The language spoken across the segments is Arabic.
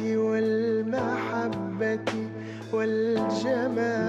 والمحبة والجمال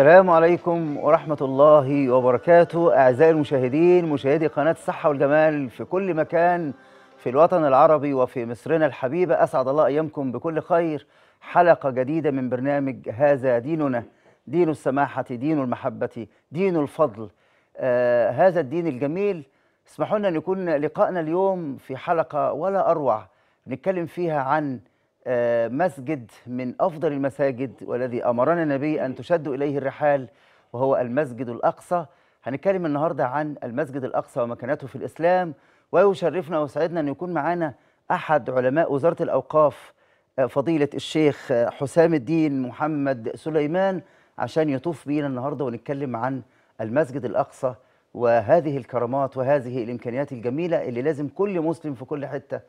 السلام عليكم ورحمة الله وبركاته أعزائي المشاهدين مشاهدي قناة الصحة والجمال في كل مكان في الوطن العربي وفي مصرنا الحبيبة أسعد الله أيامكم بكل خير حلقة جديدة من برنامج هذا ديننا دين السماحة دين المحبة دين الفضل آه هذا الدين الجميل اسمحوا لنا أن يكون لقائنا اليوم في حلقة ولا أروع نتكلم فيها عن آه، مسجد من أفضل المساجد والذي أمرنا النبي أن تشد إليه الرحال وهو المسجد الأقصى هنتكلم النهاردة عن المسجد الأقصى ومكانته في الإسلام ويشرفنا ويسعدنا أن يكون معنا أحد علماء وزارة الأوقاف آه، فضيلة الشيخ آه، حسام الدين محمد سليمان عشان يطوف بينا النهاردة ونتكلم عن المسجد الأقصى وهذه الكرامات وهذه الإمكانيات الجميلة اللي لازم كل مسلم في كل حتة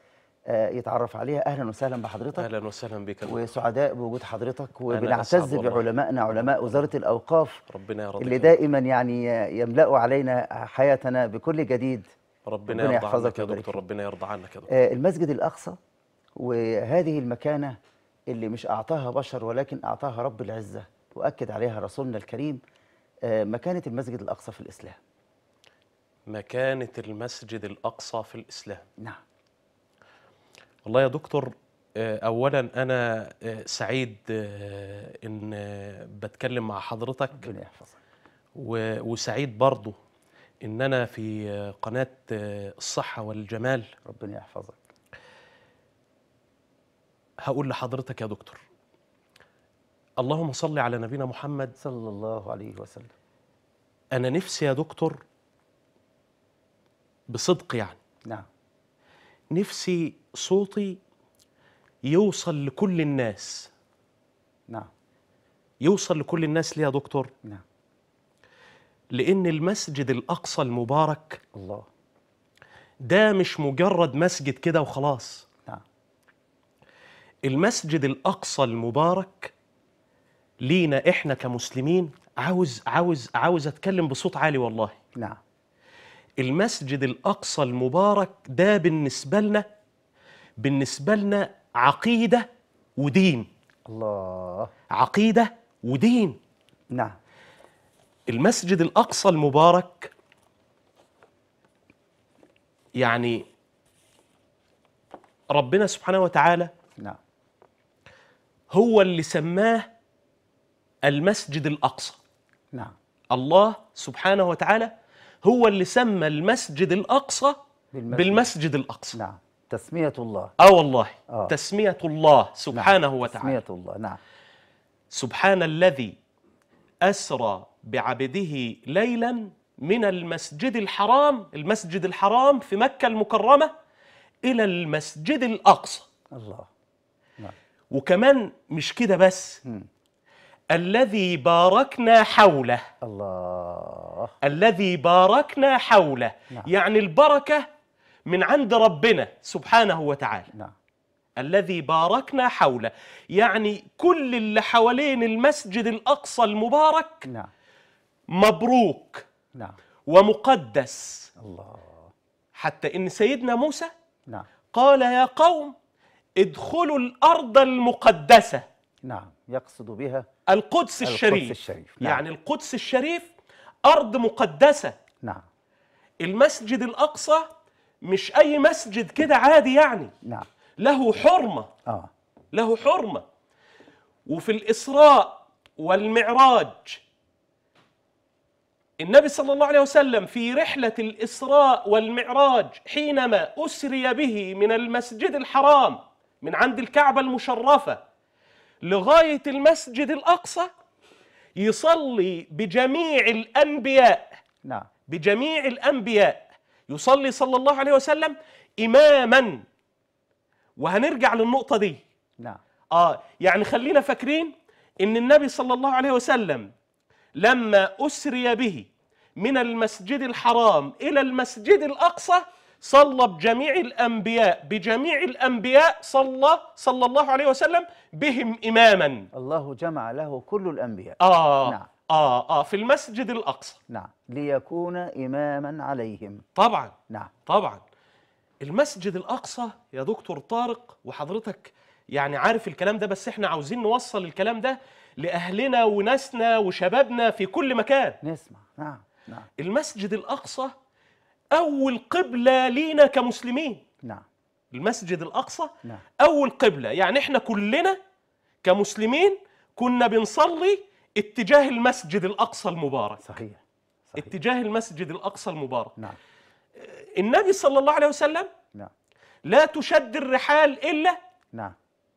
آه، يتعرف عليها اهلا وسهلا بحضرتك اهلا وسهلا بك وسعداء بوجود حضرتك وبنعتز بعلمائنا علماء وزاره الاوقاف ربنا يرضى اللي دائما يعني يملأوا علينا حياتنا بكل جديد ربنا, ربنا عنك يا دكتور ربنا يرضى عنك يا دكتور آه، المسجد الاقصى وهذه المكانه اللي مش اعطاها بشر ولكن اعطاها رب العزه واكد عليها رسولنا الكريم آه، مكانه المسجد الاقصى في الاسلام مكانه المسجد الاقصى في الاسلام نعم والله يا دكتور آه، اولا انا آه، سعيد آه، ان بتكلم مع حضرتك ربنا يحفظك وسعيد برضه ان انا في قناه الصحه والجمال ربنا يحفظك هقول لحضرتك يا دكتور اللهم صل على نبينا محمد صلى الله عليه وسلم انا نفسي يا دكتور بصدق يعني نعم نفسي صوتي يوصل لكل الناس نعم يوصل لكل الناس ليه يا دكتور نعم لأن المسجد الأقصى المبارك الله ده مش مجرد مسجد كده وخلاص نعم المسجد الأقصى المبارك لينا إحنا كمسلمين عاوز عاوز عاوز أتكلم بصوت عالي والله نعم المسجد الأقصى المبارك ده بالنسبة لنا بالنسبة لنا عقيدة ودين الله عقيدة ودين نعم المسجد الأقصى المبارك يعني ربنا سبحانه وتعالى نعم هو اللي سماه المسجد الأقصى نعم الله سبحانه وتعالى هو اللي سمى المسجد الأقصى بالمسجد, بالمسجد الأقصى نعم تسمية الله آه والله آه. تسمية الله سبحانه نعم. وتعالى تسمية الله نعم سبحان الذي أسرى بعبده ليلا من المسجد الحرام المسجد الحرام في مكة المكرمة إلى المسجد الأقصى الله نعم. وكمان مش كده بس م. الذي باركنا حوله الله الذي باركنا حوله نعم. يعني البركة من عند ربنا سبحانه وتعالى نعم. الذي باركنا حوله يعني كل اللي حوالين المسجد الأقصى المبارك نعم. مبروك نعم. ومقدس الله حتى إن سيدنا موسى نعم. قال يا قوم ادخلوا الأرض المقدسة نعم يقصد بها القدس الشريف, القدس الشريف. نعم. يعني القدس الشريف أرض مقدسة نعم المسجد الأقصى مش أي مسجد كده عادي يعني نعم له حرمة آه. له حرمة وفي الإسراء والمعراج النبي صلى الله عليه وسلم في رحلة الإسراء والمعراج حينما أسري به من المسجد الحرام من عند الكعبة المشرفة لغايه المسجد الاقصى يصلي بجميع الانبياء نعم بجميع الانبياء يصلي صلى الله عليه وسلم اماما وهنرجع للنقطه دي نعم اه يعني خلينا فاكرين ان النبي صلى الله عليه وسلم لما اسري به من المسجد الحرام الى المسجد الاقصى صلى بجميع الأنبياء بجميع الأنبياء صلى صلى الله عليه وسلم بهم إماما الله جمع له كل الأنبياء آه نعم آه آه في المسجد الأقصى نعم ليكون إماما عليهم طبعا نعم طبعا المسجد الأقصى يا دكتور طارق وحضرتك يعني عارف الكلام ده بس احنا عاوزين نوصل الكلام ده لأهلنا وناسنا وشبابنا في كل مكان نسمع نعم نعم المسجد الأقصى اول قبله لينا كمسلمين نعم المسجد الاقصى نعم. اول قبله يعني احنا كلنا كمسلمين كنا بنصلي اتجاه المسجد الاقصى المبارك صحيح, صحيح. اتجاه المسجد الاقصى المبارك نعم آه، النبي صلى الله عليه وسلم نعم لا تشد الرحال الا نعم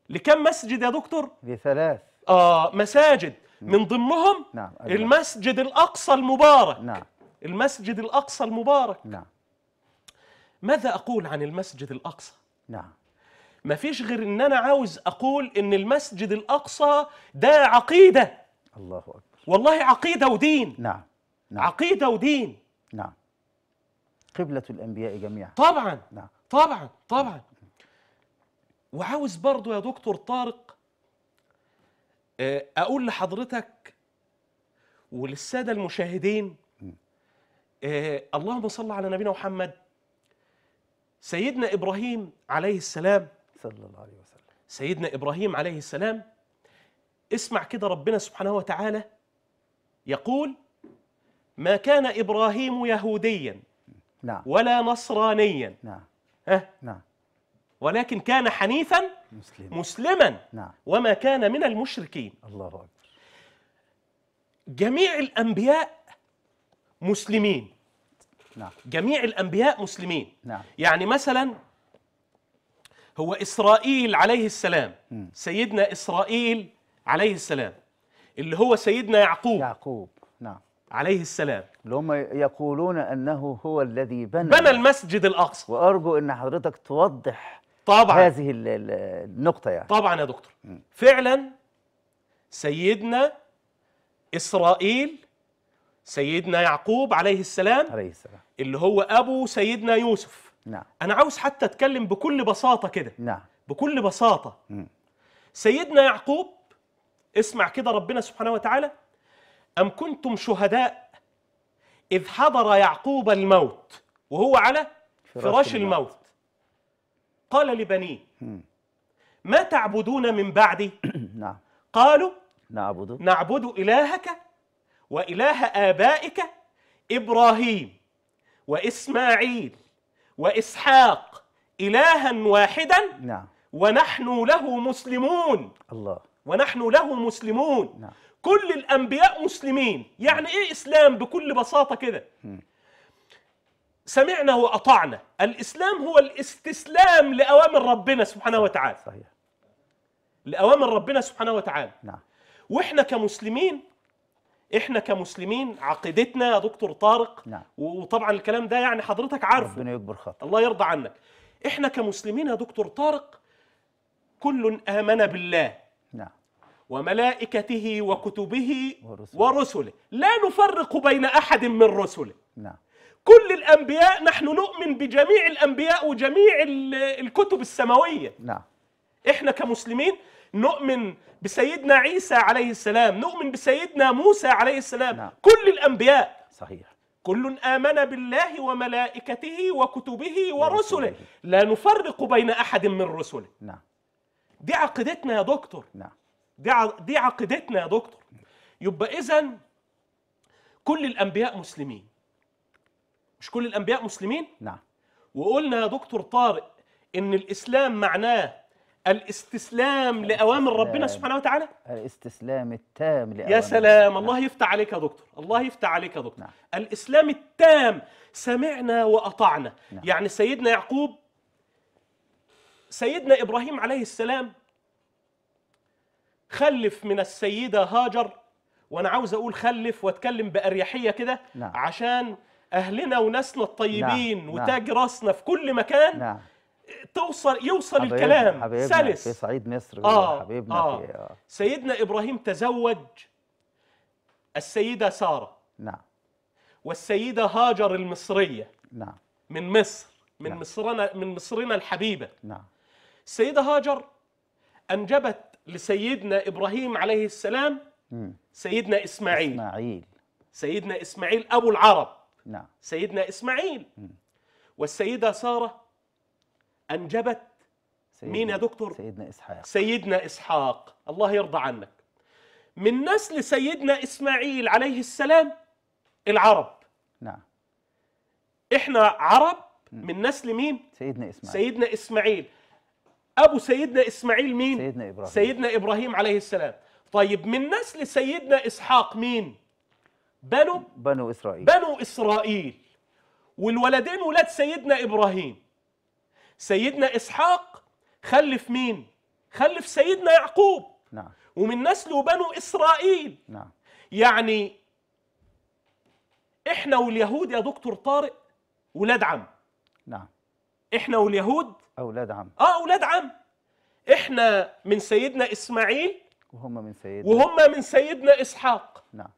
لكم مسجد يا دكتور لثلاث اه مساجد نعم. من ضمنهم نعم. المسجد الاقصى المبارك نعم المسجد الأقصى المبارك نعم ماذا أقول عن المسجد الأقصى؟ نعم ما فيش غير ان انا عاوز اقول ان المسجد الاقصى ده عقيده الله اكبر والله عقيده ودين نعم, نعم. عقيده ودين نعم قبله الانبياء جميعا طبعا نعم طبعا طبعا وعاوز برضو يا دكتور طارق آه، اقول لحضرتك وللساده المشاهدين آه، اللهم صل على نبينا محمد سيدنا إبراهيم عليه السلام صلى الله عليه وسلم سيدنا إبراهيم عليه السلام اسمع كده ربنا سبحانه وتعالى يقول ما كان إبراهيم يهوديا نعم ولا نصرانيا نعم ها نعم ولكن كان حنيفا مسلما, مسلما نعم وما كان من المشركين الله أكبر جميع الأنبياء مسلمين نعم. جميع الأنبياء مسلمين نعم. يعني مثلا هو إسرائيل عليه السلام م. سيدنا إسرائيل عليه السلام اللي هو سيدنا يعقوب يعقوب نعم عليه السلام اللي هم يقولون أنه هو الذي بنى بنى المسجد الأقصى وأرجو أن حضرتك توضح طبعا هذه النقطة يعني طبعا يا دكتور م. فعلا سيدنا إسرائيل سيدنا يعقوب عليه السلام عليه السلام اللي هو ابو سيدنا يوسف نعم انا عاوز حتى اتكلم بكل بساطه كده نعم بكل بساطه م. سيدنا يعقوب اسمع كده ربنا سبحانه وتعالى ام كنتم شهداء اذ حضر يعقوب الموت وهو على فراش, فراش الموت. الموت قال لبنيه ما تعبدون من بعدي نعم قالوا نعبد نعبد الهك واله ابائك ابراهيم واسماعيل واسحاق الها واحدا نعم ونحن له مسلمون الله ونحن له مسلمون نعم كل الانبياء مسلمين يعني ايه اسلام بكل بساطه كده سمعنا واطعنا الاسلام هو الاستسلام لاوامر ربنا سبحانه وتعالى صحيح لاوامر ربنا سبحانه وتعالى نعم واحنا كمسلمين احنا كمسلمين عقيدتنا يا دكتور طارق نعم. وطبعا الكلام ده يعني حضرتك عارفه ربنا يكبر خاطرك الله يرضى عنك احنا كمسلمين يا دكتور طارق كل امن بالله نعم وملائكته وكتبه ورسله, ورسله. لا نفرق بين احد من رسله نعم كل الانبياء نحن نؤمن بجميع الانبياء وجميع الكتب السماويه نعم احنا كمسلمين نؤمن بسيدنا عيسى عليه السلام نؤمن بسيدنا موسى عليه السلام نعم. كل الأنبياء صحيح كل آمن بالله وملائكته وكتبه ورسله لا نفرق بين أحد من رسله نعم دي عقيدتنا يا دكتور نعم دي دي عقيدتنا يا دكتور يبقى إذا كل الأنبياء مسلمين مش كل الأنبياء مسلمين؟ نعم وقلنا يا دكتور طارق إن الإسلام معناه الاستسلام لأوامر ربنا سبحانه وتعالى الاستسلام التام لأوامر يا سلام الله نعم. يفتح عليك يا دكتور الله يفتح عليك يا دكتور نعم. الإسلام التام سمعنا وأطعنا نعم. يعني سيدنا يعقوب سيدنا إبراهيم عليه السلام خلف من السيدة هاجر وأنا عاوز أقول خلف وأتكلم بأريحية كده نعم. عشان أهلنا وناسنا الطيبين نعم. نعم. وتاج راسنا في كل مكان نعم. توصل يوصل حبيب الكلام حبيبنا سلس في صعيد مصر آه حبيبنا آه في آه سيدنا ابراهيم تزوج السيده ساره نعم والسيده هاجر المصريه نعم من مصر من نعم. مصرنا من مصرنا الحبيبه نعم السيده هاجر انجبت لسيدنا ابراهيم عليه السلام سيدنا اسماعيل اسماعيل سيدنا اسماعيل ابو العرب نعم سيدنا اسماعيل والسيده ساره أنجبت سيدنا مين يا دكتور؟ سيدنا إسحاق سيدنا إسحاق الله يرضى عنك من نسل سيدنا إسماعيل عليه السلام العرب نعم إحنا عرب نعم. من نسل مين؟ سيدنا إسماعيل سيدنا إسماعيل أبو سيدنا إسماعيل مين؟ سيدنا إبراهيم سيدنا إبراهيم عليه السلام طيب من نسل سيدنا إسحاق مين؟ بنو بنو إسرائيل بنو إسرائيل والولدين ولاد سيدنا إبراهيم سيدنا إسحاق خلف مين؟ خلف سيدنا يعقوب نعم. ومن نسله بنو إسرائيل نعم. يعني إحنا واليهود يا دكتور طارق ولاد عم نعم إحنا واليهود أولاد عم آه أولاد عم إحنا من سيدنا إسماعيل وهم من سيدنا وهم من سيدنا إسحاق نعم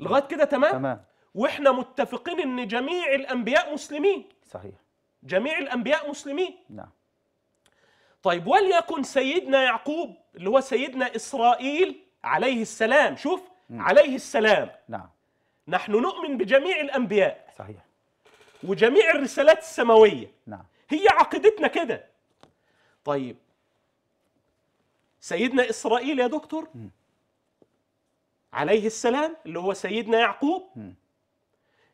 لغايه كده تمام تمام واحنا متفقين ان جميع الانبياء مسلمين صحيح جميع الانبياء مسلمين نعم طيب وليكن سيدنا يعقوب اللي هو سيدنا اسرائيل عليه السلام شوف م. نعم. عليه السلام نعم نحن نؤمن بجميع الانبياء صحيح وجميع الرسالات السماويه نعم هي عقيدتنا كده طيب سيدنا اسرائيل يا دكتور م. عليه السلام اللي هو سيدنا يعقوب م.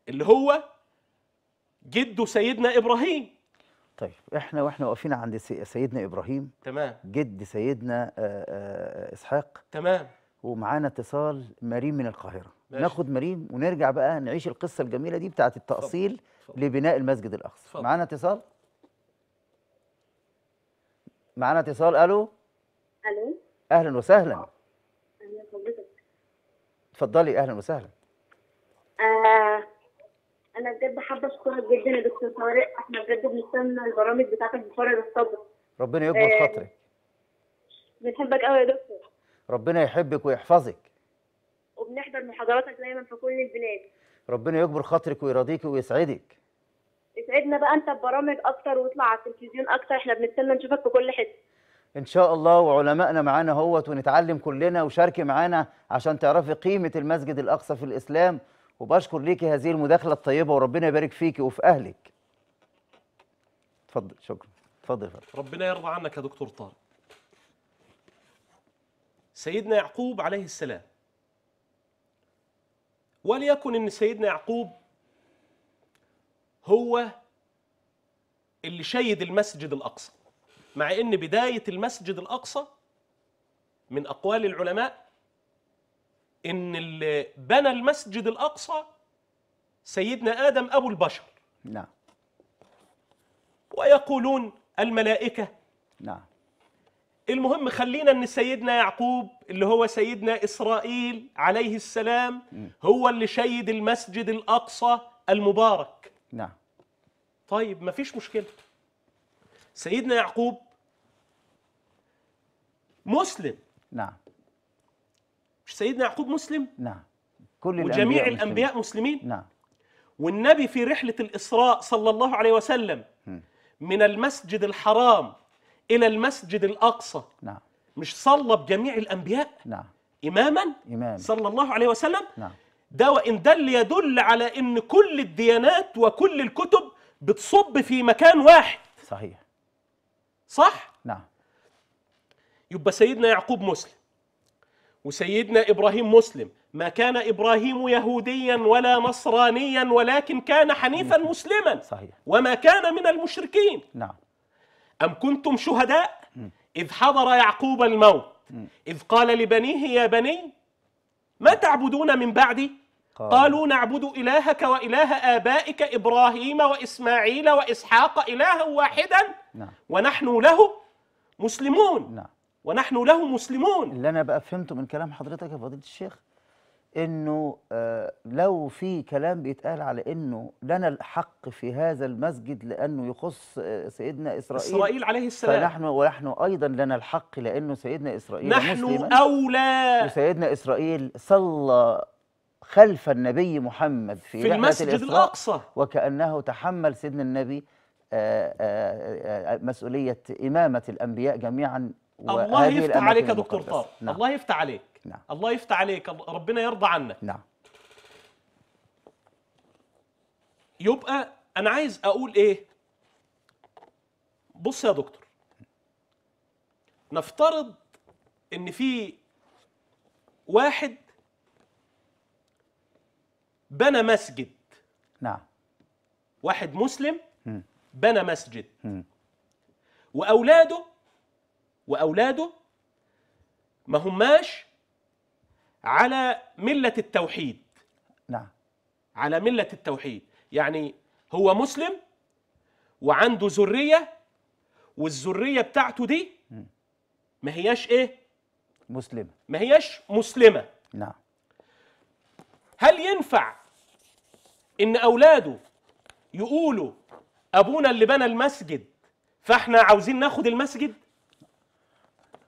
اللي هو جده سيدنا ابراهيم طيب احنا واحنا واقفين عند سيدنا ابراهيم تمام جد سيدنا آه، آه، آه، اسحاق تمام ومعانا اتصال مريم من القاهره ماشي. ناخد مريم ونرجع بقى نعيش القصه الجميله دي بتاعه التاصيل فضل. لبناء المسجد الاقصى معانا اتصال معانا اتصال الو الو اهلا وسهلا اتفضلي اهلا وسهلا آه انا بجد حابه اشكرك جدا يا دكتور طارق احنا بجد بنستنى البرامج بتاعتك بفارغ الصبر ربنا يكبر آه خاطرك بنحبك قوي يا دكتور ربنا يحبك ويحفظك وبنحضر محاضراتك دايما في كل البلاد ربنا يكبر خاطرك ويرضيك ويسعدك اسعدنا بقى انت ببرامج اكتر واطلع على التلفزيون اكتر احنا بنستنى نشوفك في كل حته ان شاء الله وعلمائنا معانا اهوت ونتعلم كلنا وشاركي معانا عشان تعرفي قيمه المسجد الاقصى في الاسلام وبشكر ليكي هذه المداخله الطيبه وربنا يبارك فيكي وفي اهلك اتفضل شكرا اتفضل يا فندم ربنا يرضى عنك يا دكتور طارق سيدنا يعقوب عليه السلام وليكن ان سيدنا يعقوب هو اللي شيد المسجد الاقصى مع ان بدايه المسجد الاقصى من اقوال العلماء ان اللي بنى المسجد الاقصى سيدنا ادم ابو البشر نعم ويقولون الملائكه نعم المهم خلينا ان سيدنا يعقوب اللي هو سيدنا اسرائيل عليه السلام م. هو اللي شيد المسجد الاقصى المبارك نعم طيب ما فيش مشكله سيدنا يعقوب مسلم نعم مش سيدنا يعقوب مسلم نعم كل وجميع الأنبياء, الأنبياء مسلمين, مسلمين. نعم والنبي في رحلة الإسراء صلى الله عليه وسلم من المسجد الحرام إلى المسجد الأقصى نعم مش صلى بجميع الأنبياء نعم إماما إمام صلى الله عليه وسلم نعم ده وإن دل يدل على إن كل الديانات وكل الكتب بتصب في مكان واحد صحيح صح؟ نعم يبقى سيدنا يعقوب مسلم وسيدنا ابراهيم مسلم ما كان ابراهيم يهوديا ولا نصرانيا ولكن كان حنيفا نعم. مسلما صحيح وما كان من المشركين نعم ام كنتم شهداء اذ حضر يعقوب الموت اذ قال لبنيه يا بني ما تعبدون من بعدي قالوا نعبد إلهك وإله آبائك إبراهيم وإسماعيل وإسحاق إلها واحدا نعم. ونحن له مسلمون نعم. ونحن له مسلمون اللي انا بقى فهمته من كلام حضرتك يا فضيله الشيخ انه آه، لو في كلام بيتقال على انه لنا الحق في هذا المسجد لانه يخص آه، سيدنا اسرائيل اسرائيل عليه السلام فنحن ونحن ايضا لنا الحق لانه سيدنا اسرائيل نحن اولى وسيدنا اسرائيل صلى خلف النبي محمد في, في المسجد الاقصى وكانه تحمل سيدنا النبي آه، مسؤولية إمامة الأنبياء جميعا الله يفتح عليك يا دكتور طارق نعم. الله يفتح عليك نعم. الله يفتح عليك ربنا يرضى عنك نعم يبقى انا عايز اقول ايه بص يا دكتور نفترض ان في واحد بنى مسجد نعم واحد مسلم بنى مسجد واولاده وأولاده ما هماش على ملة التوحيد نعم على ملة التوحيد يعني هو مسلم وعنده ذرية والذرية بتاعته دي ما هياش إيه مسلمة ما هياش مسلمة نعم هل ينفع إن أولاده يقولوا أبونا اللي بنى المسجد فإحنا عاوزين ناخد المسجد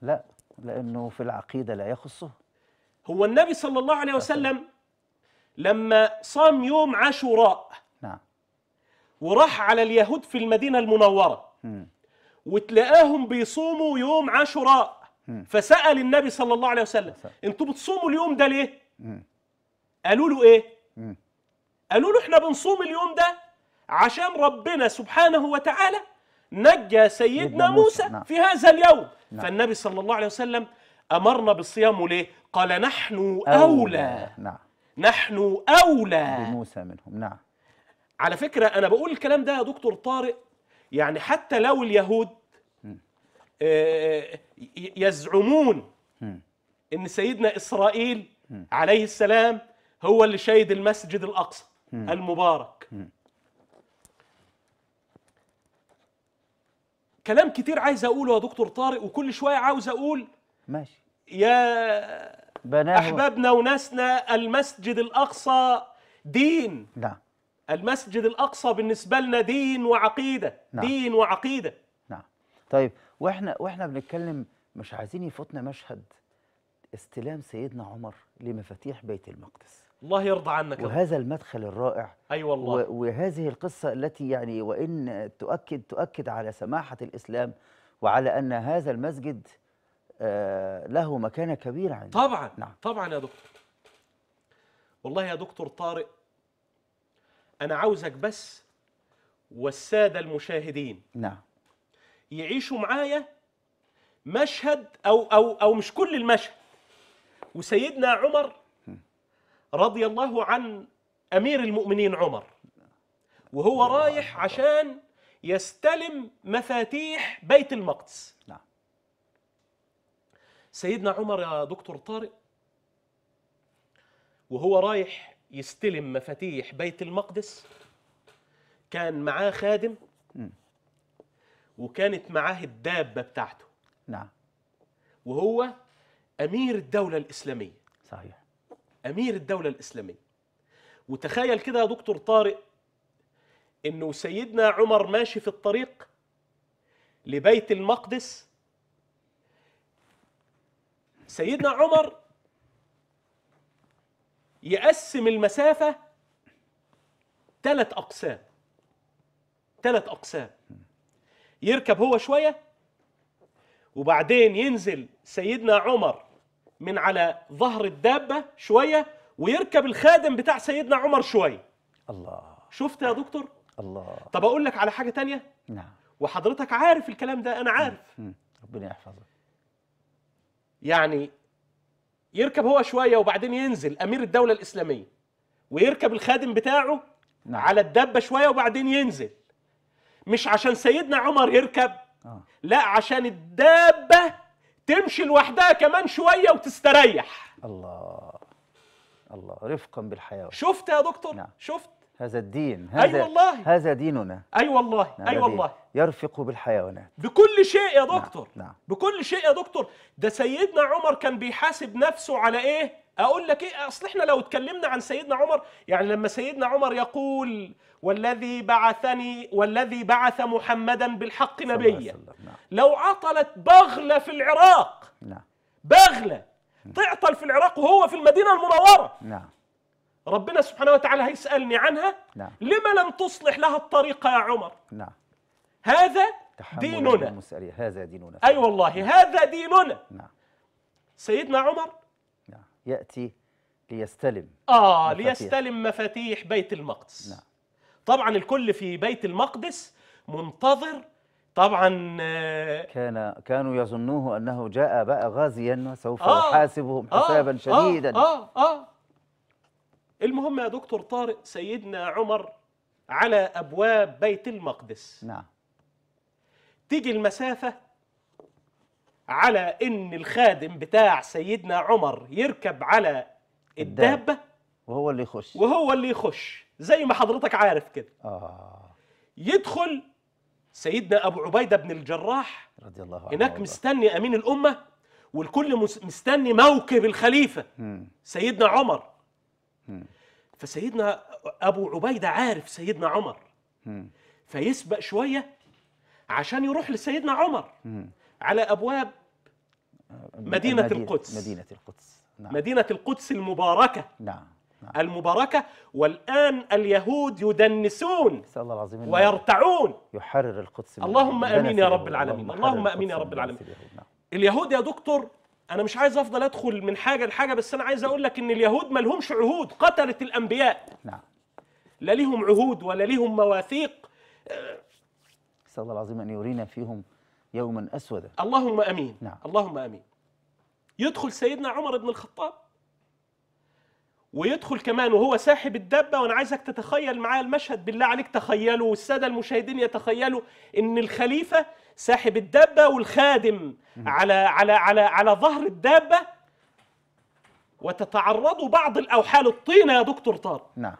لا لأنه في العقيدة لا يخصه هو النبي صلى الله عليه وسلم لما صام يوم عاشوراء نعم وراح على اليهود في المدينة المنورة وتلاقاهم بيصوموا يوم عاشوراء فسأل النبي صلى الله عليه وسلم انتوا بتصوموا اليوم ده ليه؟ قالوا له ايه؟ قالوا له احنا بنصوم اليوم ده عشان ربنا سبحانه وتعالى نجى سيدنا موسى نعم. في هذا اليوم نعم. فالنبي صلى الله عليه وسلم امرنا بالصيام ليه قال نحن اولى, أولى. نعم نحن اولى بموسى منهم نعم على فكره انا بقول الكلام ده يا دكتور طارق يعني حتى لو اليهود آه، يزعمون ان سيدنا اسرائيل عليه السلام هو اللي شيد المسجد الاقصى المبارك كلام كتير عايز اقوله يا دكتور طارق وكل شويه عاوز اقول ماشي يا بناه احبابنا وناسنا المسجد الاقصى دين نعم المسجد الاقصى بالنسبه لنا دين وعقيده نعم. دين وعقيده نعم طيب واحنا واحنا بنتكلم مش عايزين يفوتنا مشهد استلام سيدنا عمر لمفاتيح بيت المقدس الله يرضى عنك وهذا المدخل الرائع أي أيوة والله وهذه القصة التي يعني وإن تؤكد تؤكد على سماحة الإسلام وعلى أن هذا المسجد آه، له مكانة كبيرة عندنا طبعا نعم. طبعا يا دكتور والله يا دكتور طارق أنا عاوزك بس والسادة المشاهدين نعم يعيشوا معايا مشهد أو أو أو مش كل المشهد وسيدنا عمر رضي الله عن امير المؤمنين عمر وهو رايح عشان يستلم مفاتيح بيت المقدس نعم سيدنا عمر يا دكتور طارق وهو رايح يستلم مفاتيح بيت المقدس كان معاه خادم وكانت معاه الدابة بتاعته نعم وهو أمير الدولة الإسلامية صحيح امير الدوله الاسلاميه وتخيل كده يا دكتور طارق انه سيدنا عمر ماشي في الطريق لبيت المقدس سيدنا عمر يقسم المسافة ثلاث أقسام ثلاث أقسام يركب هو شوية وبعدين ينزل سيدنا عمر من على ظهر الدابه شويه ويركب الخادم بتاع سيدنا عمر شويه الله شفت يا دكتور الله طب اقول لك على حاجه تانية نعم وحضرتك عارف الكلام ده انا عارف ربنا يحفظك يعني يركب هو شويه وبعدين ينزل امير الدوله الاسلاميه ويركب الخادم بتاعه نعم. على الدبه شويه وبعدين ينزل مش عشان سيدنا عمر يركب آه. لا عشان الدابه تمشي لوحدها كمان شويه وتستريح الله الله رفقا بالحياه شفت يا دكتور نعم. شفت هذا الدين هذا أي أيوة والله هذا ديننا أي أيوة والله أي أيوة والله يرفق بالحيوانات بكل شيء يا نعم، دكتور نعم. نعم. بكل شيء يا دكتور ده سيدنا عمر كان بيحاسب نفسه على إيه اقول لك ايه اصل احنا لو اتكلمنا عن سيدنا عمر يعني لما سيدنا عمر يقول والذي بعثني والذي بعث محمدا بالحق نبيا نعم. لو عطلت بغله في العراق نعم بغله تعطل في العراق وهو في المدينه المنوره نعم ربنا سبحانه وتعالى هيسالني عنها نعم. لما لم تصلح لها الطريقه يا عمر نعم هذا ديننا هذا ديننا اي أيوة والله نعم. هذا ديننا نعم سيدنا عمر نعم ياتي ليستلم اه مفاتيح. ليستلم مفاتيح بيت المقدس نعم طبعا الكل في بيت المقدس منتظر طبعا آه، كان كانوا يظنوه انه جاء بقى غازيا وسوف آه يحاسبهم حسابا آه شديدا اه اه, آه المهم يا دكتور طارق سيدنا عمر على أبواب بيت المقدس نعم تيجي المسافة على إن الخادم بتاع سيدنا عمر يركب على الدابة وهو اللي يخش وهو اللي يخش زي ما حضرتك عارف كده آه. يدخل سيدنا أبو عبيدة بن الجراح رضي الله عنه هناك مستني أمين الأمة والكل مستني موكب الخليفة م. سيدنا عمر فسيدنا ابو عبيده عارف سيدنا عمر فيسبق شويه عشان يروح لسيدنا عمر على ابواب مدينه القدس مدينه القدس نعم. مدينه القدس المباركه نعم نعم المباركة والآن اليهود يدنسون الله العظيم ويرتعون يحرر القدس اللهم أمين يا رب العالمين اللهم أمين يا رب العالمين نعم. اليهود يا دكتور انا مش عايز افضل ادخل من حاجه لحاجه بس انا عايز اقول لك ان اليهود ما لهمش عهود قتلت الانبياء نعم لا ليهم عهود ولا ليهم مواثيق اسال الله العظيم ان يرينا فيهم يوما اسودا اللهم امين نعم. اللهم امين يدخل سيدنا عمر بن الخطاب ويدخل كمان وهو ساحب الدبه وانا عايزك تتخيل معايا المشهد بالله عليك تخيلوا والساده المشاهدين يتخيلوا ان الخليفه ساحب الدبه والخادم على على على على ظهر الدابه وتتعرض بعض الاوحال الطينه يا دكتور طارق نعم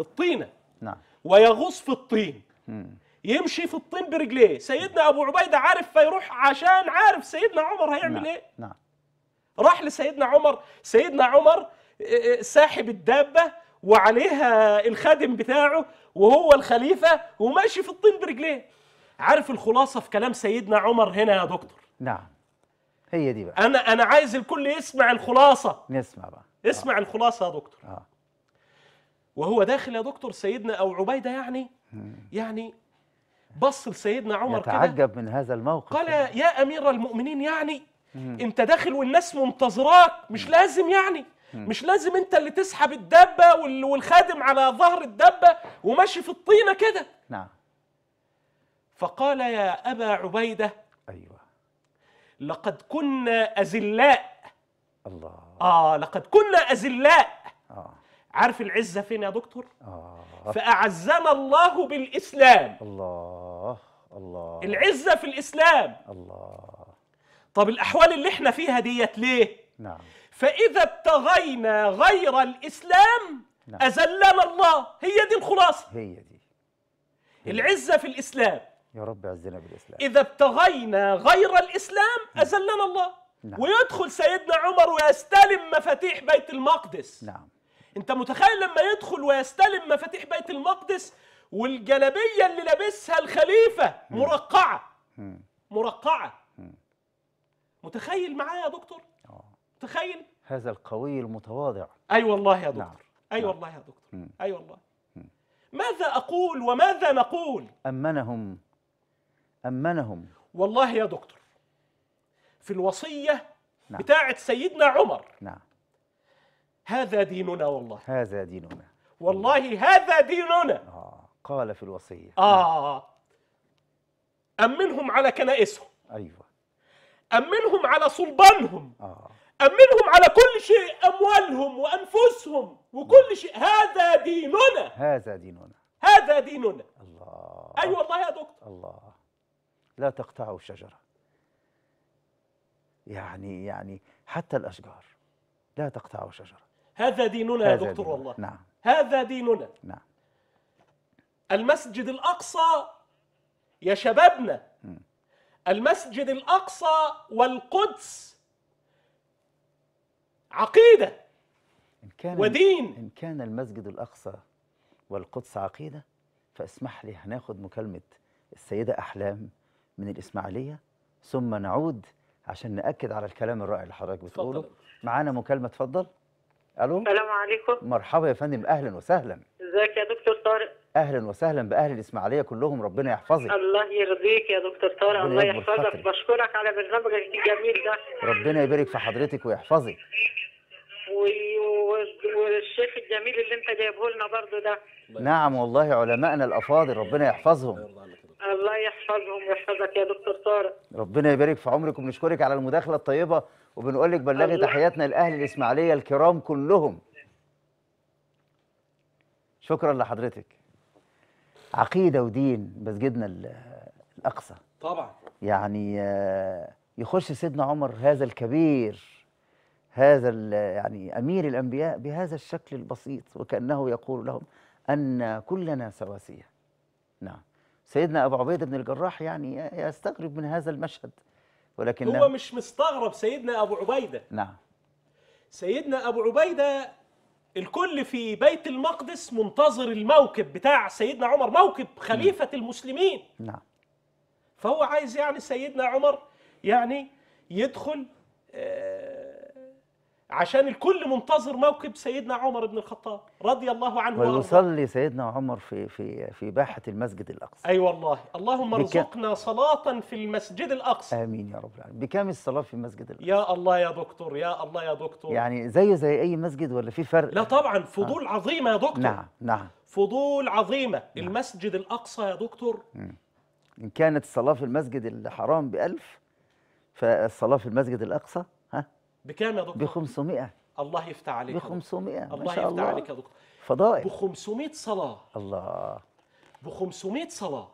الطينه نعم ويغوص في الطين مم. يمشي في الطين برجليه سيدنا ابو عبيده عارف فيروح عشان عارف سيدنا عمر هيعمل نعم. ايه نعم راح لسيدنا عمر سيدنا عمر ساحب الدابه وعليها الخادم بتاعه وهو الخليفه وماشي في الطين برجليه عارف الخلاصه في كلام سيدنا عمر هنا يا دكتور نعم هي دي بقى انا انا عايز الكل يسمع الخلاصه نسمع بقى اسمع آه. الخلاصه يا دكتور آه. وهو داخل يا دكتور سيدنا او عبيده يعني يعني بص لسيدنا عمر كده يتعجب من هذا الموقف قال يا امير المؤمنين يعني انت داخل والناس منتظراك مش لازم يعني مش لازم انت اللي تسحب الدبة والخادم على ظهر الدبة وماشي في الطينه كده نعم فقال يا ابا عبيده ايوه لقد كنا أزلاء الله اه لقد كنا أزلاء آه. عارف العزه فين يا دكتور آه. فاعزنا الله بالاسلام الله الله العزه في الاسلام الله طب الاحوال اللي احنا فيها ديت ليه نعم. فإذا ابتغينا غير الإسلام نعم. أزلنا الله هي دي الخلاصة هي دي هي العزة في الإسلام يا رب عزنا بالإسلام إذا ابتغينا غير الإسلام نعم. أزلنا الله نعم. ويدخل سيدنا عمر ويستلم مفاتيح بيت المقدس نعم أنت متخيل لما يدخل ويستلم مفاتيح بيت المقدس والجلبية اللي لابسها الخليفة مرقعة مرقعة متخيل معايا يا دكتور تخيل هذا القوي المتواضع اي أيوة والله يا نعم. دكتور نعم. اي أيوة نعم. والله يا دكتور اي أيوة والله ماذا اقول وماذا نقول امنهم امنهم والله يا دكتور في الوصيه نعم. بتاعه سيدنا عمر نعم هذا ديننا والله هذا ديننا والله هذا ديننا آه. قال في الوصيه اه نعم. امنهم على كنائسهم ايوه امنهم على صلبانهم آه. أمنهم على كل شيء أموالهم وأنفسهم وكل شيء هذا ديننا هذا ديننا هذا ديننا الله أي أيوة والله يا دكتور الله لا تقطعوا الشجرة يعني يعني حتى الأشجار لا تقطعوا الشجرة هذا ديننا هذا يا دكتور ديننا. والله نعم هذا ديننا نعم المسجد الأقصى يا شبابنا المسجد الأقصى والقدس عقيدة إن كان ودين إن كان المسجد الأقصى والقدس عقيدة فاسمح لي هناخد مكالمة السيدة أحلام من الإسماعيلية ثم نعود عشان نأكد على الكلام الرائع اللي حضرتك بتقوله معانا مكالمة اتفضل ألو السلام عليكم مرحبا يا فندم أهلا وسهلا ازيك يا دكتور طارق اهلا وسهلا باهل الاسماعيليه كلهم ربنا يحفظك الله يرضيك يا دكتور طارق الله يحفظك بشكرك على برنامجك الجميل ده ربنا يبارك في حضرتك ويحفظك والشيخ الجميل اللي انت جايبه لنا برضه ده نعم والله علمائنا الافاضل ربنا يحفظهم الله يحفظهم ويحفظك يا دكتور طارق ربنا يبارك في عمرك وبنشكرك على المداخله الطيبه وبنقول لك بلغي تحياتنا لاهل الاسماعيليه الكرام كلهم شكرا لحضرتك عقيده ودين مسجدنا الاقصى طبعا يعني آه، يخش سيدنا عمر هذا الكبير هذا يعني امير الانبياء بهذا الشكل البسيط وكانه يقول لهم ان كلنا سواسيه نعم سيدنا ابو عبيده بن الجراح يعني يستغرب من هذا المشهد ولكن هو مش مستغرب سيدنا ابو عبيده نعم سيدنا ابو عبيده الكل في بيت المقدس منتظر الموكب بتاع سيدنا عمر موكب خليفة المسلمين نعم فهو عايز يعني سيدنا عمر يعني يدخل آه، عشان الكل منتظر موكب سيدنا عمر بن الخطاب رضي الله عنه وارضاه ويصلي سيدنا عمر في في في باحه المسجد الاقصى اي أيوة والله اللهم ارزقنا صلاه في المسجد الاقصى امين يا رب العالمين بكام الصلاه في المسجد الاقصى يا الله يا دكتور يا الله يا دكتور يعني زيه زي اي مسجد ولا في فرق لا طبعا آه. فضول آه. عظيمه يا دكتور نعم نعم فضول عظيمه نعم. المسجد الاقصى يا دكتور ان كانت الصلاه في المسجد الحرام ب1000 فالصلاه في المسجد الاقصى بكام يا دكتور؟ ب 500 الله يفتح عليك ب 500 الله يفتح الله. عليك يا دكتور فضائل ب 500 صلاه الله ب 500 صلاه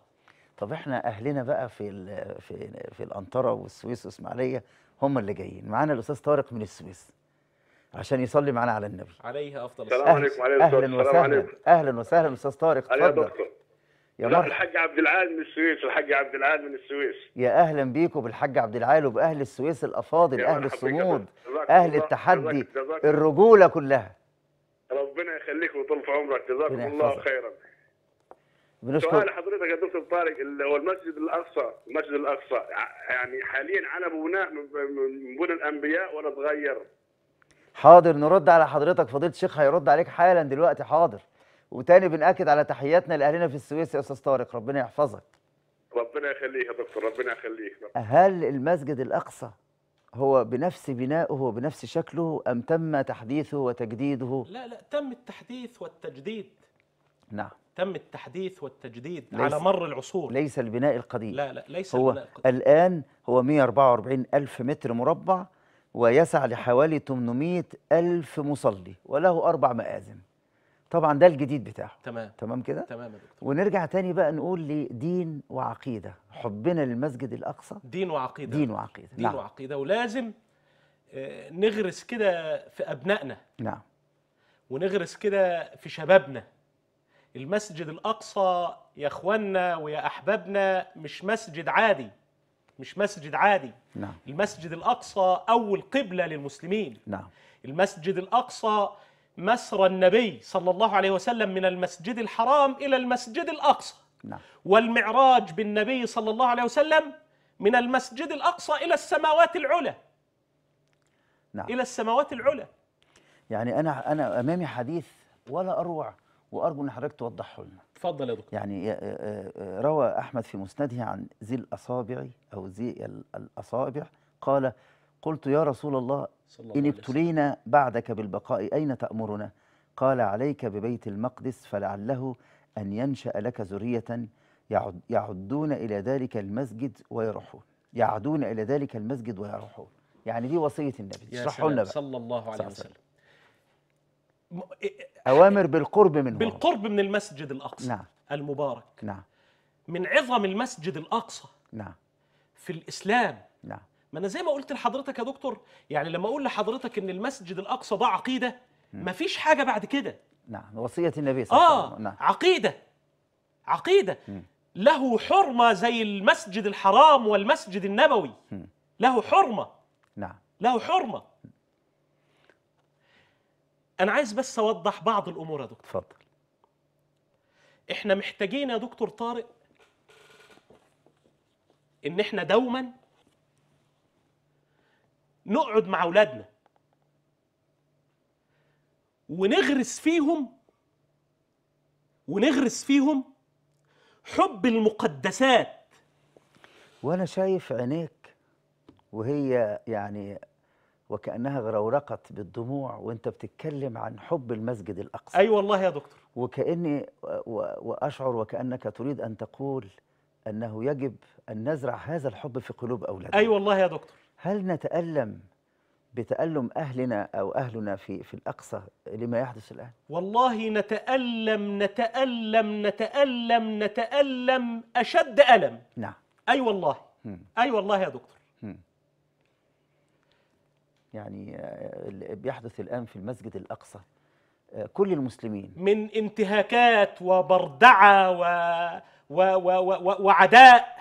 طب احنا اهلنا بقى في الـ في في الانطره والسويس والاسماعيليه هم اللي جايين معانا الاستاذ طارق من السويس عشان يصلي معانا على النبي عليه افضل السلام عليكم وعليكم عليكم اهلا وسهلا اهلا وسهلا استاذ طارق اتفضل يا مرحبا الحاج عبد العال من السويس الحاج عبد العال من السويس يا اهلا بيكم بالحاج عبد العال وباهل السويس الافاضل اهل الصمود اهل التحدي الرجوله كلها ربنا يخليك ويطول في عمرك جزاكم الله خيرا بنشكر سؤال حضرتك يا دكتور طارق هو المسجد الاقصى المسجد الاقصى يعني حاليا على بناء من بنى الانبياء ولا اتغير حاضر نرد على حضرتك فضيله الشيخ هيرد عليك حالا دلوقتي حاضر وتاني بنأكد على تحياتنا لأهلنا في السويس يا أستاذ طارق ربنا يحفظك ربنا يخليك يا دكتور ربنا يخليك هل المسجد الأقصى هو بنفس بنائه وبنفس شكله أم تم تحديثه وتجديده؟ لا لا تم التحديث والتجديد نعم تم التحديث والتجديد على مر العصور ليس البناء القديم لا لا ليس هو البناء القديم الآن هو 144 ألف متر مربع ويسع لحوالي 800 ألف مصلي وله أربع مآذن طبعا ده الجديد بتاعه تمام تمام كده تمام يا دكتور ونرجع تاني بقى نقول لدين وعقيده حبنا للمسجد الاقصى دين وعقيده دين وعقيده دين نعم. وعقيده ولازم آه، نغرس كده في ابنائنا نعم ونغرس كده في شبابنا المسجد الاقصى يا اخواننا ويا احبابنا مش مسجد عادي مش مسجد عادي نعم المسجد الاقصى اول قبله للمسلمين نعم المسجد الاقصى مسرى النبي صلى الله عليه وسلم من المسجد الحرام إلى المسجد الأقصى نعم. والمعراج بالنبي صلى الله عليه وسلم من المسجد الأقصى إلى السماوات العلى نعم. إلى السماوات العلى يعني أنا أنا أمامي حديث ولا أروع وأرجو أن حضرتك توضحه لنا اتفضل يا دكتور يعني آه، آه، آه، روى أحمد في مسنده عن ذي الأصابع أو ذي الأصابع قال قلت يا رسول الله إن ابتلينا بعدك بالبقاء أين تأمرنا قال عليك ببيت المقدس فلعله أن ينشأ لك ذرية يعدون إلى ذلك المسجد ويروحون يعدون إلى ذلك المسجد ويروحون يعني دي وصية النبي اشرحوا لنا صلى الله عليه وسلم أوامر بالقرب منه بالقرب من المسجد الأقصى نعم. المبارك نعم. من عظم المسجد الأقصى نعم. في الإسلام نعم. ما انا زي ما قلت لحضرتك يا دكتور يعني لما اقول لحضرتك ان المسجد الاقصى ده عقيده مفيش حاجه بعد كده نعم وصيه النبي صلى الله عليه وسلم اه نعم. عقيده عقيده له حرمه زي المسجد الحرام والمسجد النبوي له حرمه نعم له حرمه انا عايز بس اوضح بعض الامور يا دكتور اتفضل احنا محتاجين يا دكتور طارق ان احنا دوما نقعد مع اولادنا ونغرس فيهم ونغرس فيهم حب المقدسات وانا شايف عينيك وهي يعني وكانها غرورقت بالدموع وانت بتتكلم عن حب المسجد الاقصى اي أيوة والله يا دكتور وكاني واشعر وكانك تريد ان تقول انه يجب ان نزرع هذا الحب في قلوب اولادنا اي أيوة والله يا دكتور هل نتألم بتألم أهلنا أو أهلنا في في الأقصى لما يحدث الآن؟ والله نتألم نتألم نتألم نتألم أشد ألم نعم أي أيوة والله أي أيوة والله يا دكتور يعني آه، اللي بيحدث الآن في المسجد الأقصى آه، كل المسلمين من انتهاكات وبردعة و... و... و... و... وعداء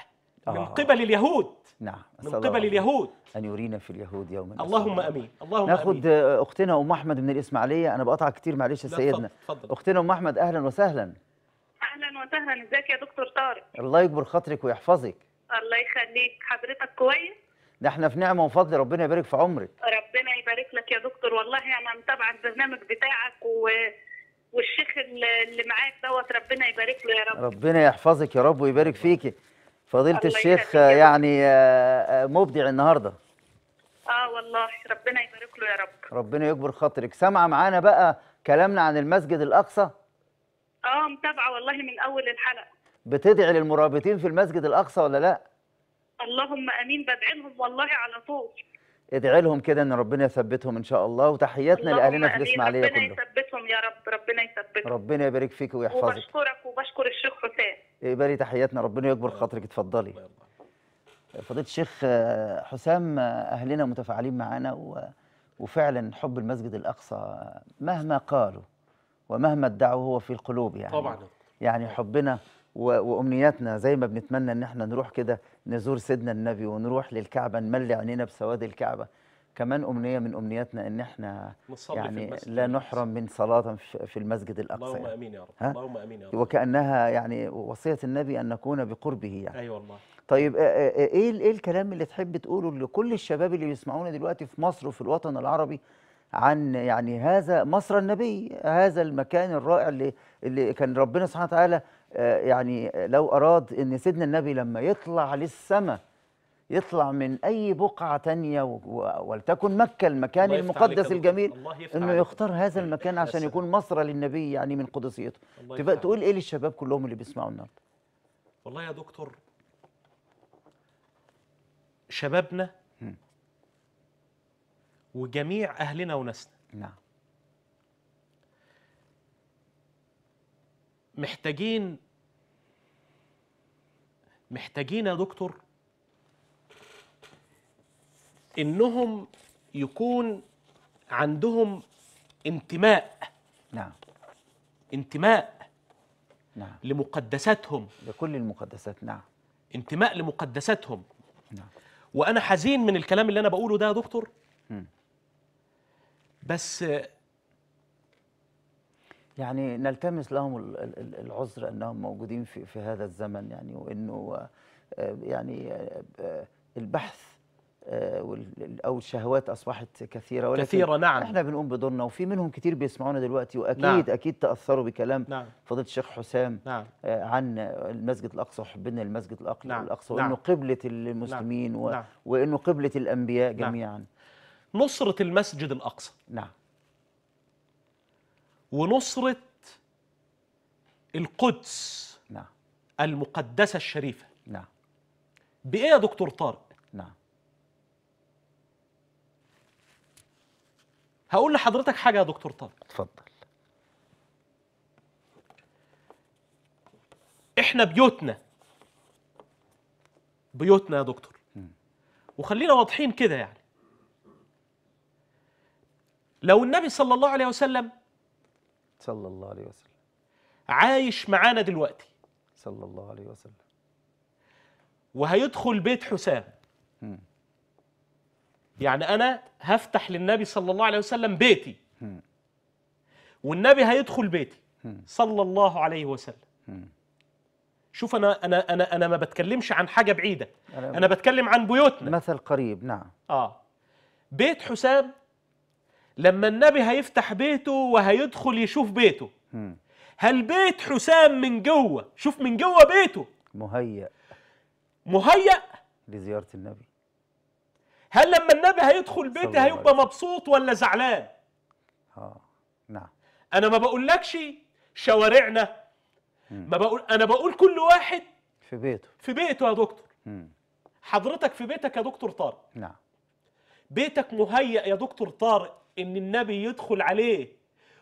آه. من قبل اليهود نعم من قبل اليهود أن يرينا في اليهود يوما اللهم أمين اللهم ناخد أمين. أختنا أم أحمد من الإسماعيلية أنا بقطع كتير معلش يا سيدنا فضل. أختنا أم أحمد أهلا وسهلا أهلا وسهلا إزيك يا دكتور طارق الله يكبر خاطرك ويحفظك الله يخليك حضرتك كويس ده احنا في نعمه وفضل ربنا يبارك في عمرك ربنا يبارك لك يا دكتور والله انا متابعه البرنامج بتاعك و... والشيخ اللي معاك دوت ربنا يبارك له يا رب ربنا يحفظك يا رب ويبارك فيكي فضيلة الشيخ يعني آه، آه، مبدع النهارده اه والله ربنا يبارك له يا رب ربنا يكبر خاطرك سامعه معانا بقى كلامنا عن المسجد الاقصى اه متابعه والله من اول الحلقه بتدعي للمرابطين في المسجد الاقصى ولا لا اللهم امين بدعي لهم والله على طول ادعي لهم كده ان ربنا يثبتهم ان شاء الله وتحياتنا لاهلنا في الاسماعيليه كلهم ربنا يثبتهم يا رب ربنا يثبتهم ربنا يبارك فيك ويحفظك وبشكرك وبشكر الشيخ حسام اقبلي تحياتنا ربنا يكبر خاطرك اتفضلي فضيله الشيخ آه، حسام آه، اهلنا متفاعلين معانا وفعلا حب المسجد الاقصى مهما قالوا ومهما ادعوا هو في القلوب يعني طبعا يعني حبنا وامنياتنا زي ما بنتمنى ان احنا نروح كده نزور سيدنا النبي ونروح للكعبه نملي عينينا بسواد الكعبه كمان امنيه من امنياتنا ان احنا نصلي يعني في المسجد لا نحرم من صلاه في المسجد الاقصى اللهم يعني. امين يا رب اللهم امين يا رب وكانها يعني وصيه النبي ان نكون بقربه يعني اي أيوة والله طيب آه، آه، آه، ايه ايه الكلام اللي تحب تقوله لكل الشباب اللي بيسمعونا دلوقتي في مصر وفي الوطن العربي عن يعني هذا مصر النبي هذا المكان الرائع اللي اللي كان ربنا سبحانه وتعالى آه، يعني لو أراد أن سيدنا النبي لما يطلع للسماء يطلع من أي بقعة تانية ولتكن مكة المكان المقدس الجميل أنه يختار هذا المكان عشان يكون مصر للنبي يعني من قدسيته تبقى تقول إيه للشباب كلهم اللي بيسمعوا النهارده والله يا دكتور شبابنا وجميع أهلنا وناسنا نعم محتاجين محتاجين يا دكتور انهم يكون عندهم انتماء نعم انتماء نعم لمقدساتهم لكل المقدسات نعم انتماء لمقدساتهم نعم وانا حزين من الكلام اللي انا بقوله ده يا دكتور م. بس يعني نلتمس لهم العذر انهم موجودين في في هذا الزمن يعني وانه آه، يعني آه، آه، البحث او الشهوات اصبحت كثيره ولكن كثيره نعم احنا بنقوم بدورنا وفي منهم كتير بيسمعونا دلوقتي واكيد نعم. اكيد تاثروا بكلام نعم. فضيله الشيخ حسام نعم. عن المسجد الاقصى وحبنا المسجد الاقصى نعم. الاقصى نعم. وانه نعم. قبله المسلمين نعم. نعم. وانه قبله الانبياء نعم. جميعا نعم. نصره المسجد الاقصى نعم ونصرة القدس نعم المقدسة الشريفة نعم بإيه يا دكتور طارق؟ نعم هقول لحضرتك حاجة يا دكتور طارق اتفضل احنا بيوتنا بيوتنا يا دكتور م. وخلينا واضحين كده يعني لو النبي صلى الله عليه وسلم صلى الله عليه وسلم عايش معانا دلوقتي صلى الله عليه وسلم وهيدخل بيت حسام يعني انا هفتح للنبي صلى الله عليه وسلم بيتي والنبي هيدخل بيتي صلى الله عليه وسلم شوف انا انا انا انا ما بتكلمش عن حاجه بعيده انا, أنا بتكلم عن بيوتنا مثل قريب نعم اه بيت حسام لما النبي هيفتح بيته وهيدخل يشوف بيته هل بيت حسام من جوه شوف من جوه بيته مهيأ مهيأ لزيارة النبي هل لما النبي هيدخل بيته هيبقى مبسوط ولا زعلان اه نعم انا ما بقولكش شوارعنا ما بقول انا بقول كل واحد في بيته في بيته يا دكتور مم. حضرتك في بيتك يا دكتور طارق نعم بيتك مهيأ يا دكتور طارق ان النبي يدخل عليه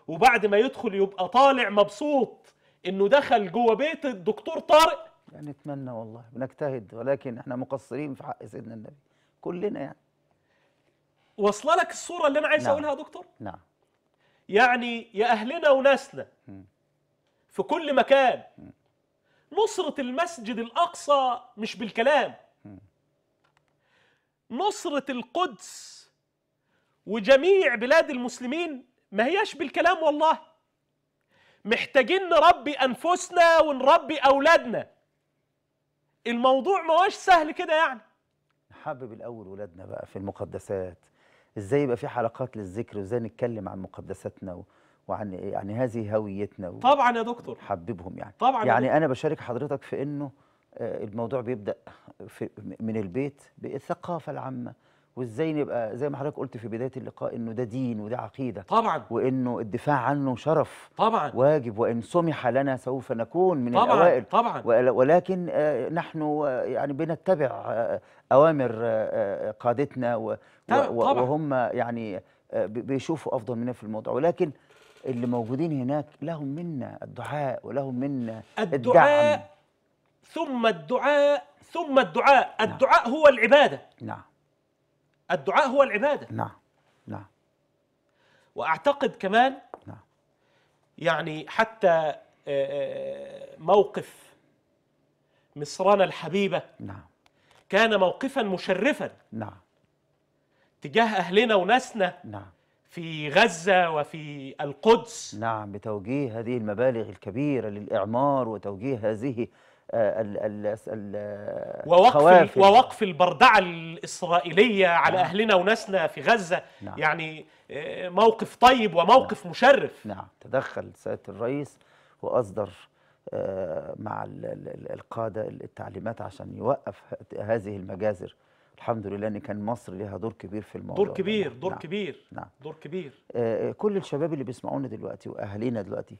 وبعد ما يدخل يبقى طالع مبسوط انه دخل جوه بيت الدكتور طارق يعني نتمنى والله بنجتهد ولكن احنا مقصرين في حق سيدنا النبي كلنا يعني واصله لك الصوره اللي انا عايز نعم. اقولها يا دكتور نعم يعني يا اهلنا وناسنا في كل مكان نصره المسجد الاقصى مش بالكلام نصره القدس وجميع بلاد المسلمين ما هياش بالكلام والله محتاجين نربي أنفسنا ونربي أولادنا الموضوع ما هوش سهل كده يعني نحبب الأول ولادنا بقى في المقدسات ازاي يبقى في حلقات للذكر وازاي نتكلم عن مقدساتنا و... وعن يعني هذه هويتنا و... طبعا يا دكتور حببهم يعني طبعا يعني دكتور. انا بشارك حضرتك في انه آه، الموضوع بيبدا في من البيت بالثقافه العامه وازاي نبقى زي ما حضرتك قلت في بدايه اللقاء انه ده دين وده عقيده طبعا وانه الدفاع عنه شرف طبعا واجب وان سمح لنا سوف نكون من طبعا الاوائل طبعا ولكن آه، نحن آه، يعني بنتبع آه، اوامر قادتنا طبعا وهم يعني بيشوفوا افضل منا في الموضوع ولكن اللي موجودين هناك لهم منا الدعاء ولهم منا الدعاء الدعم ثم الدعاء ثم الدعاء نعم. الدعاء نعم. هو العباده نعم الدعاء هو العبادة نعم نعم وأعتقد كمان نعم يعني حتى آه، آه، موقف مصرنا الحبيبة نعم كان موقفا مشرفا نعم تجاه أهلنا وناسنا نعم في غزة وفي القدس نعم بتوجيه هذه المبالغ الكبيرة للإعمار وتوجيه هذه ووقف ووقف البردعه الاسرائيليه على نعم. اهلنا وناسنا في غزه نعم. يعني آه، موقف طيب وموقف نعم. مشرف نعم تدخل سياده الرئيس واصدر آه، مع القاده التعليمات عشان يوقف هذه المجازر الحمد لله ان كان مصر لها دور كبير في الموضوع دور كبير دور نعم. كبير نعم. دور كبير آه، كل الشباب اللي بيسمعونا دلوقتي واهالينا دلوقتي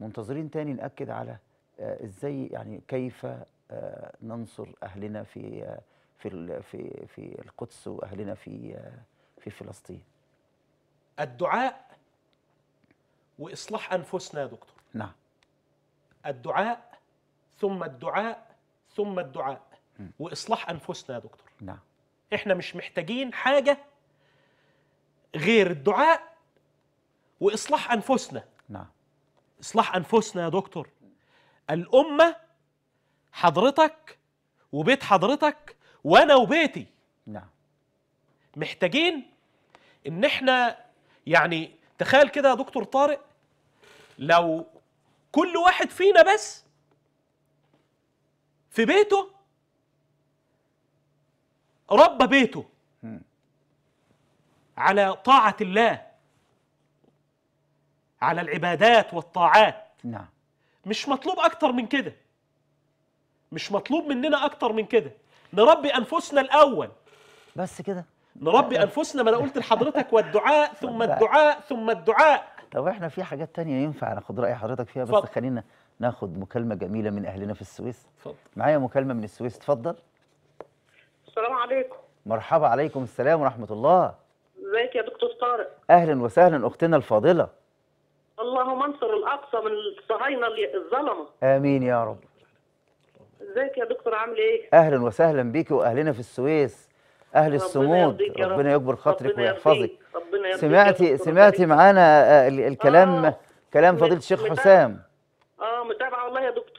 منتظرين تاني ناكد على آه، ازاي يعني كيف آه، ننصر اهلنا في آه، في في في القدس واهلنا في في فلسطين الدعاء واصلاح انفسنا يا دكتور نعم الدعاء ثم الدعاء ثم الدعاء م. واصلاح انفسنا يا دكتور نعم احنا مش محتاجين حاجه غير الدعاء واصلاح انفسنا نعم اصلاح انفسنا يا دكتور الأمة حضرتك وبيت حضرتك وأنا وبيتي نعم محتاجين إن إحنا يعني تخيل كده يا دكتور طارق لو كل واحد فينا بس في بيته ربى بيته على طاعة الله على العبادات والطاعات نعم مش مطلوب اكتر من كده مش مطلوب مننا اكتر من كده نربي انفسنا الاول بس كده نربي انفسنا ما انا قلت لحضرتك والدعاء ثم الدعاء ثم الدعاء طب احنا في حاجات تانية ينفع ناخد راي حضرتك فيها بس خلينا ناخد مكالمه جميله من اهلنا في السويس اتفضل معايا مكالمه من السويس اتفضل السلام عليكم مرحبا عليكم السلام ورحمه الله ازيك يا دكتور طارق اهلا وسهلا اختنا الفاضله اللهم انصر الاقصى من الصهاينه اللي الظلمه امين يا رب ازيك يا دكتور عامل ايه اهلا وسهلا بيك واهلنا في السويس اهل الصمود ربنا, ربنا يكبر خاطرك ويحفظك ربنا سمعتي سمعتي معانا آه، الكلام آه كلام فضيله الشيخ حسام اه متابعه والله يا دكتور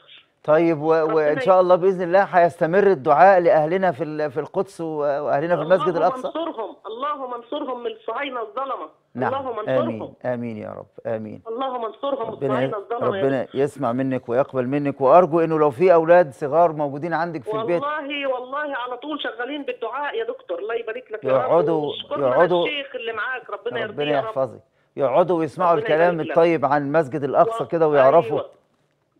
طيب و... وان شاء الله باذن الله هيستمر الدعاء لاهلنا في في القدس واهلنا في المسجد الاقصى اللهم انصرهم اللهم انصرهم من الصهاينه الظلمه نعم. اللهم انصرهم امين امين يا رب امين اللهم انصرهم ربنا الظلمه ربنا يسمع منك ويقبل منك وارجو انه لو في اولاد صغار موجودين عندك في والله البيت والله والله على طول شغالين بالدعاء يا دكتور الله يبارك لك يقعدوا يقعدوا الشيخ اللي معاك ربنا يرضيه ربنا يحفظك يقعدوا ويسمعوا الكلام الطيب عن المسجد الاقصى كده ويعرفوا أيوة.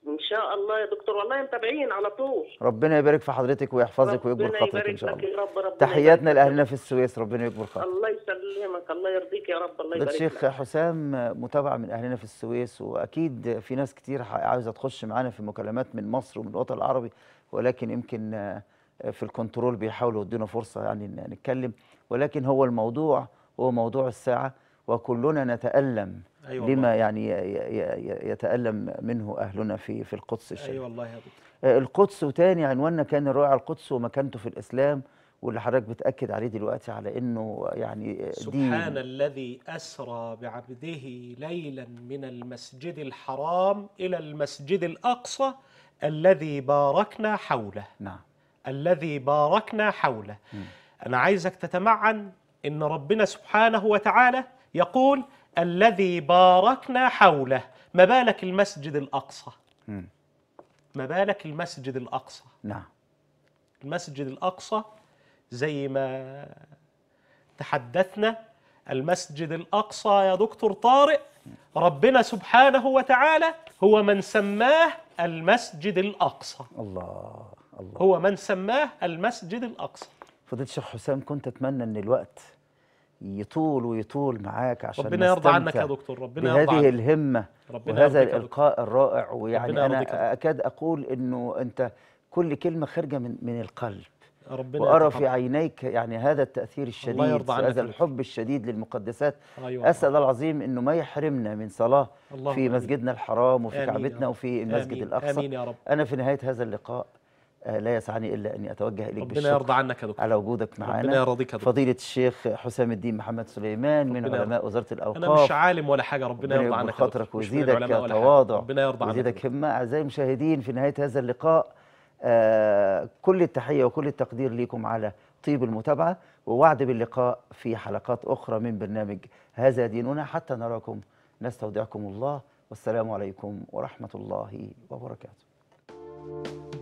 ان شاء الله يا دكتور والله متابعين على طول ربنا يبارك في حضرتك ويحفظك ويكبر خاطرك ان شاء الله يا رب ربنا تحياتنا لاهلنا في السويس ربنا يكبر خاطرك الله يسلمك الله يرضيك يا رب الله يبارك الشيخ شيخ حسام متابعه من اهلنا في السويس واكيد في ناس كتير عايزه تخش معانا في مكالمات من مصر ومن الوطن العربي ولكن يمكن في الكنترول بيحاولوا يدونا فرصه يعني نتكلم ولكن هو الموضوع هو موضوع الساعه وكلنا نتالم أيوة لما يعني يتألم منه أهلنا في في القدس الشريف أيوة والله يا دكتور آه، القدس وتاني عنواننا كان روع القدس ومكانته في الإسلام واللي حضرتك بتأكد عليه دلوقتي على إنه يعني سبحان دين. الذي أسرى بعبده ليلا من المسجد الحرام إلى المسجد الأقصى الذي باركنا حوله نعم الذي باركنا حوله م. أنا عايزك تتمعن إن ربنا سبحانه وتعالى يقول الذي باركنا حوله ما بالك المسجد الأقصى ما بالك المسجد الأقصى نعم المسجد الأقصى زي ما تحدثنا المسجد الأقصى يا دكتور طارق ربنا سبحانه وتعالى هو من سماه المسجد الأقصى الله الله هو من سماه المسجد الأقصى فضيلة الشيخ حسام كنت أتمنى أن الوقت يطول ويطول معاك عشان ربنا يرضى عنك يا دكتور ربنا يرضى بهذه الهمة ربنا وهذا الإلقاء الرائع ويعني أنا أكاد أقول أنه أنت كل كلمة خارجة من, من القلب ربنا وأرى في عينيك يعني هذا التأثير الشديد هذا الحب الشديد للمقدسات أيوة أسأل الله العظيم أنه ما يحرمنا من صلاة في مسجدنا الحرام وفي كعبتنا وفي المسجد الأقصى أنا في نهاية هذا اللقاء آه، لا يسعني الا اني اتوجه اليك ربنا بالشكر يرضى عنك يا دكتور على وجودك معنا ربنا يرضيك يا دكتور فضيله الشيخ حسام الدين محمد سليمان من علماء وزاره الاوقاف انا مش عالم ولا حاجه ربنا, ربنا يرضى عنك خاطرك ويزيدك تواضع ربنا يرضى عنك ويزيدك همه اعزائي المشاهدين في نهايه هذا اللقاء آه كل التحيه وكل التقدير ليكم على طيب المتابعه ووعد باللقاء في حلقات اخرى من برنامج هذا ديننا حتى نراكم نستودعكم الله والسلام عليكم ورحمه الله وبركاته